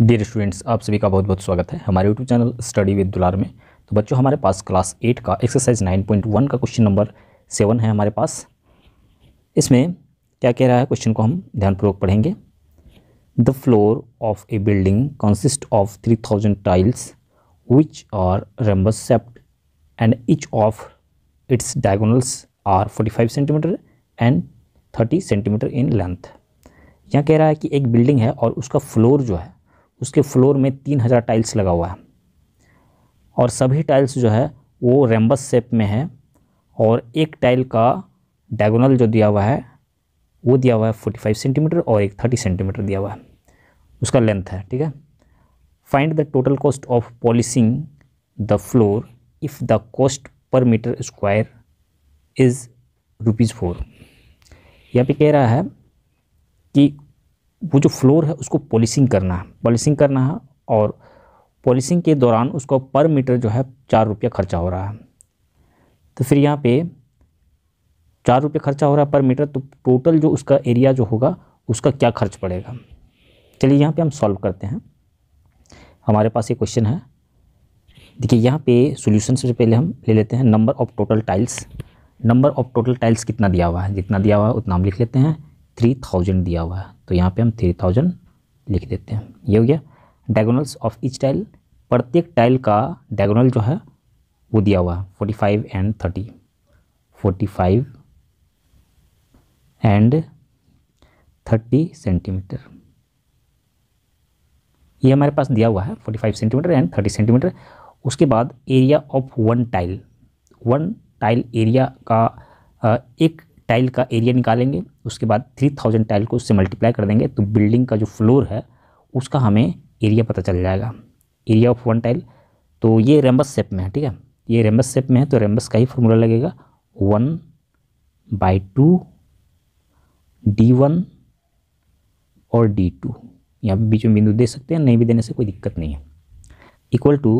dear students आप सभी का बहुत बहुत स्वागत है हमारे यूट्यूब चैनल स्टडी विद दुलार में तो बच्चों हमारे पास क्लास एट का एक्सरसाइज नाइन पॉइंट वन का क्वेश्चन नंबर सेवन है हमारे पास इसमें क्या कह रहा है क्वेश्चन को हम ध्यानपूर्वक पढ़ेंगे the floor of a building consist of three thousand tiles which are rhombus shaped and each of its diagonals are forty five centimetre and thirty centimetre in length यहाँ कह रहा है कि एक बिल्डिंग है और उसका फ्लोर जो है उसके फ्लोर में तीन हज़ार टाइल्स लगा हुआ है और सभी टाइल्स जो है वो रेम्बस शेप में है और एक टाइल का डायगोनल जो दिया हुआ है वो दिया हुआ है फोर्टी फाइव सेंटीमीटर और एक थर्टी सेंटीमीटर दिया हुआ है उसका लेंथ है ठीक है find the total cost of polishing the floor if the cost per metre square is rupees four यहाँ पे कह रहा है कि वो जो फ्लोर है उसको पॉलिशिंग करना है पॉलिशिंग करना है और पॉलिशिंग के दौरान उसको पर मीटर जो है चार रुपया खर्चा हो रहा है तो फिर यहाँ पे चार रुपये खर्चा हो रहा है पर मीटर तो टोटल जो उसका एरिया जो होगा उसका क्या खर्च पड़ेगा चलिए यहाँ पे हम सॉल्व करते हैं हमारे पास ये क्वेश्चन है देखिए यहाँ पे सोल्यूशन से पहले हम ले लेते हैं number of total tiles number of total tiles कितना दिया हुआ है जितना दिया हुआ है उतना हम लिख लेते हैं थ्री थाउजेंड दिया हुआ है तो यहाँ पे हम थ्री थाउजेंड लिख देते हैं ये हो गया डायगोनल्स ऑफ इच टाइल प्रत्येक टाइल का डायगोनल जो है वो दिया हुआ है forty five and thirty forty five and thirty centimetre ये हमारे पास दिया हुआ है forty five centimetre and thirty centimetre उसके बाद area of one tile one tile area का एक टाइल का एरिया निकालेंगे उसके बाद थ्री थाउजेंड टाइल को उससे मल्टीप्लाई कर देंगे तो बिल्डिंग का जो फ्लोर है उसका हमें एरिया पता चल जाएगा एरिया ऑफ वन टाइल तो ये रेम्बस सेप में है ठीक है ये रेम्बस सेप में है तो रेम्बस का ही फॉर्मूला लगेगा one by two D one और डी टू यहाँ पर बीच में बिंदु दे सकते हैं नहीं भी देने से कोई दिक्कत नहीं है equal to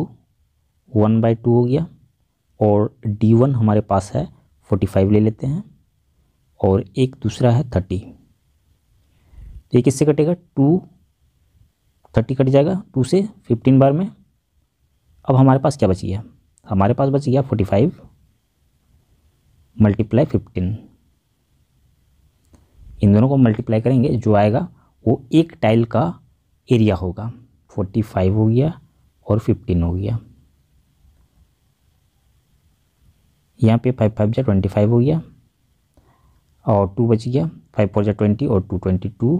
one by two हो गया और डी वन हमारे पास है फोर्टी फाइव ले लेते हैं और एक दूसरा है थर्टी तो ये किससे कटेगा टू थर्टी कट जाएगा टू से फिफ्टीन बार में अब हमारे पास क्या बच गया हमारे पास बच गया फोर्टी फाइव मल्टीप्लाई फिफ्टीन इन दोनों को मल्टीप्लाई करेंगे जो आएगा वो एक टाइल का एरिया होगा फोर्टी फाइव हो गया और फिफ्टीन हो गया यहाँ पे फाइव फाइव जो ट्वेंटी फाइव हो गया और टू बच गया फाइव फोर जा ट्वेंटी और टू ट्वेंटी टू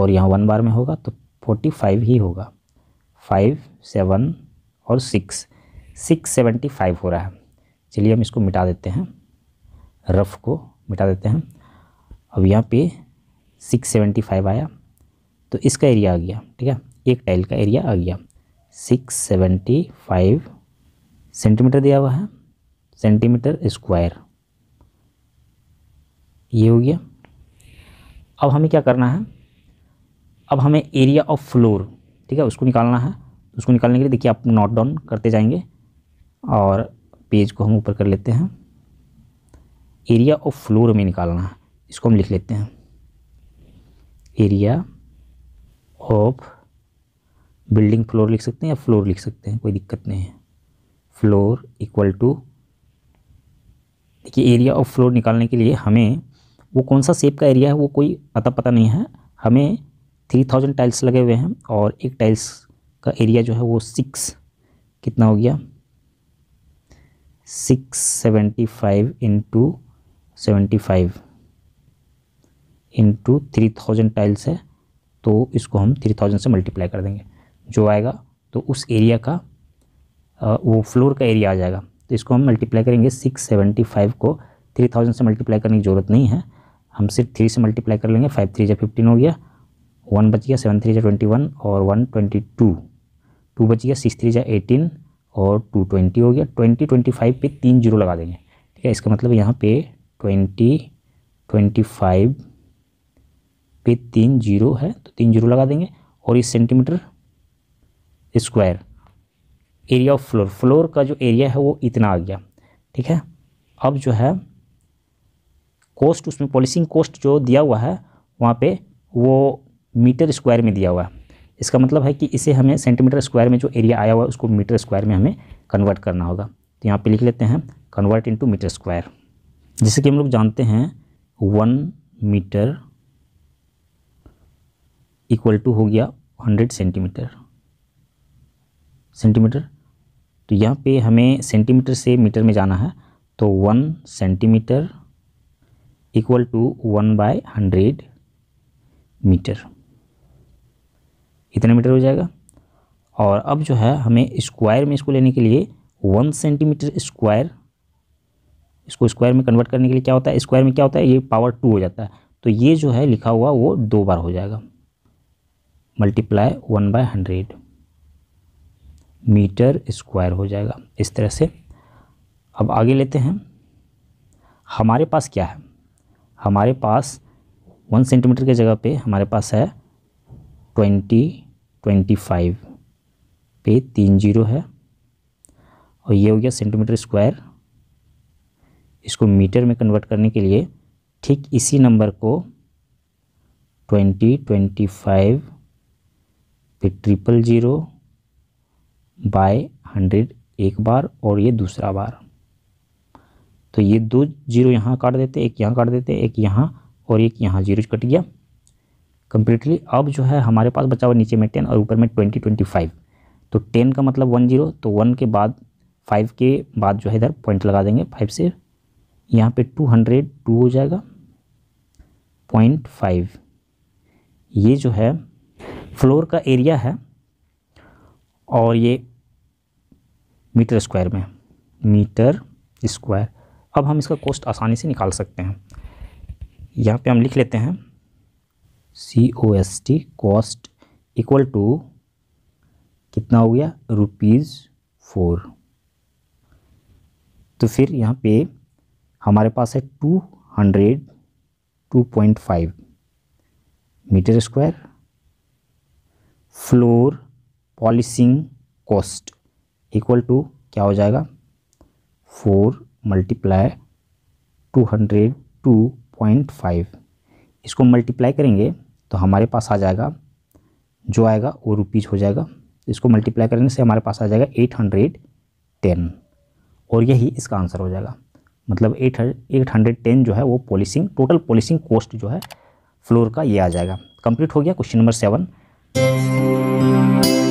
और यहाँ वन बार में होगा तो फोर्टी फाइव ही होगा फाइव सेवन और सिक्स सिक्स सेवेंटी फाइव हो रहा है चलिए हम इसको मिटा देते हैं रफ़ को मिटा देते हैं अब यहाँ पे सिक्स सेवेंटी फाइव आया तो इसका एरिया आ गया ठीक है एक टाइल का एरिया आ गया सिक्स सेवेंटी फाइव सेंटीमीटर दिया हुआ है सेंटीमीटर स्क्वायर ये हो गया अब हमें क्या करना है अब हमें एरिया ऑफ फ्लोर ठीक है उसको निकालना है उसको निकालने के लिए देखिए आप नोट डाउन करते जाएंगे और पेज को हम ऊपर कर लेते हैं एरिया ऑफ फ्लोर में निकालना है इसको हम लिख लेते हैं एरिया ऑफ बिल्डिंग फ्लोर लिख सकते हैं या फ्लोर लिख सकते हैं कोई दिक्कत नहीं है फ्लोर इक्वल टू देखिए एरिया ऑफ फ्लोर निकालने के लिए हमें वो कौन सा सेप का एरिया है वो कोई अता पता नहीं है हमें थ्री थाउजेंड टाइल्स लगे हुए हैं और एक टाइल्स का एरिया जो है वो सिक्स कितना हो गया six seventy five into seventy five into three thousand tiles है तो इसको हम थ्री थाउजेंड से मल्टीप्लाई कर देंगे जो आएगा तो उस एरिया का वो फ्लोर का एरिया आ जाएगा तो इसको हम मल्टीप्लाई करेंगे सिक्स सेवेंटी फाइव को थ्री थाउजेंड से मल्टीप्लाई करने की ज़रूरत नहीं है हम सिर्फ थ्री से मल्टीप्लाई कर लेंगे फाइव थ्री या फिफ्टीन हो गया वन बच गया सेवन थ्री या ट्वेंटी वन और वन ट्वेंटी टू टू बच गया सिक्स थ्री या एटीन और टू ट्वेंटी हो गया ट्वेंटी ट्वेंटी फाइव पे तीन जीरो लगा देंगे ठीक है इसका मतलब यहाँ पे ट्वेंटी ट्वेंटी फाइव पे तीन जीरो है तो तीन जीरो लगा देंगे और इस centimetre square area of floor floor का जो एरिया है वो इतना आ गया ठीक है अब जो है कॉस्ट उसमें पॉलिसिंग कॉस्ट जो दिया हुआ है वहाँ पे वो मीटर स्क्वायर में दिया हुआ है इसका मतलब है कि इसे हमें सेंटीमीटर स्क्वायर में जो एरिया आया हुआ है उसको मीटर स्क्वायर में हमें कन्वर्ट करना होगा तो यहाँ पे लिख लेते हैं कन्वर्ट इनटू मीटर स्क्वायर जैसे कि हम लोग जानते हैं वन मीटर इक्वल टू हो गया हंड्रेड सेंटीमीटर सेंटीमीटर तो यहाँ पे हमें सेंटीमीटर से मीटर में जाना है तो one centimetre equal to 1 by hundred metre इतना मीटर हो जाएगा और अब जो है हमें स्क्वायर में इसको लेने के लिए वन सेंटीमीटर स्क्वायर इसको स्क्वायर में कन्वर्ट करने के लिए क्या होता है स्क्वायर में क्या होता है ये पावर टू हो जाता है तो ये जो है लिखा हुआ वो दो बार हो जाएगा multiply one by hundred metre square हो जाएगा इस तरह से अब आगे लेते हैं हमारे पास क्या है हमारे पास वन सेंटीमीटर के जगह पे हमारे पास है ट्वेंटी ट्वेंटी फाइव पे तीन जीरो है और ये हो गया सेंटीमीटर स्क्वायर इसको मीटर में कन्वर्ट करने के लिए ठीक इसी नंबर को ट्वेंटी ट्वेंटी फाइव पे ट्रिपल ज़ीरो बाय हंड्रेड एक बार और ये दूसरा बार तो ये दो जीरो यहाँ काट देते एक यहाँ काट देते एक यहाँ और एक यहाँ जीरो कट गया कम्प्लीटली अब जो है हमारे पास बचा हुआ नीचे में टेन और ऊपर में ट्वेंटी ट्वेंटी फाइव तो टेन का मतलब वन जीरो तो वन के बाद फाइव के बाद जो है इधर पॉइंट लगा देंगे फाइव से यहाँ पे टू हंड्रेड टू हो जाएगा पॉइंट फाइव ये जो है फ्लोर का एरिया है और ये मीटर स्क्वायर में मीटर स्क्वायर अब हम इसका कॉस्ट आसानी से निकाल सकते हैं यहाँ पे हम लिख लेते हैं C O S T cost equal to कितना हो गया रुपीज़ फोर तो फिर यहाँ पे हमारे पास है two hundred two point five metre square floor polishing cost equal to क्या हो जाएगा four multiply two hundred two point five इसको मल्टीप्लाई करेंगे तो हमारे पास आ जाएगा जो आएगा वो रुपीज़ हो जाएगा इसको मल्टीप्लाई करने से हमारे पास आ जाएगा एट हंड्रेड टेन और यही इसका आंसर हो जाएगा मतलब एट एट हंड्रेड टेन जो है वो पॉलिसिंग टोटल पॉलिसिंग कॉस्ट जो है फ्लोर का ये आ जाएगा कंप्लीट हो गया क्वेश्चन नंबर सेवन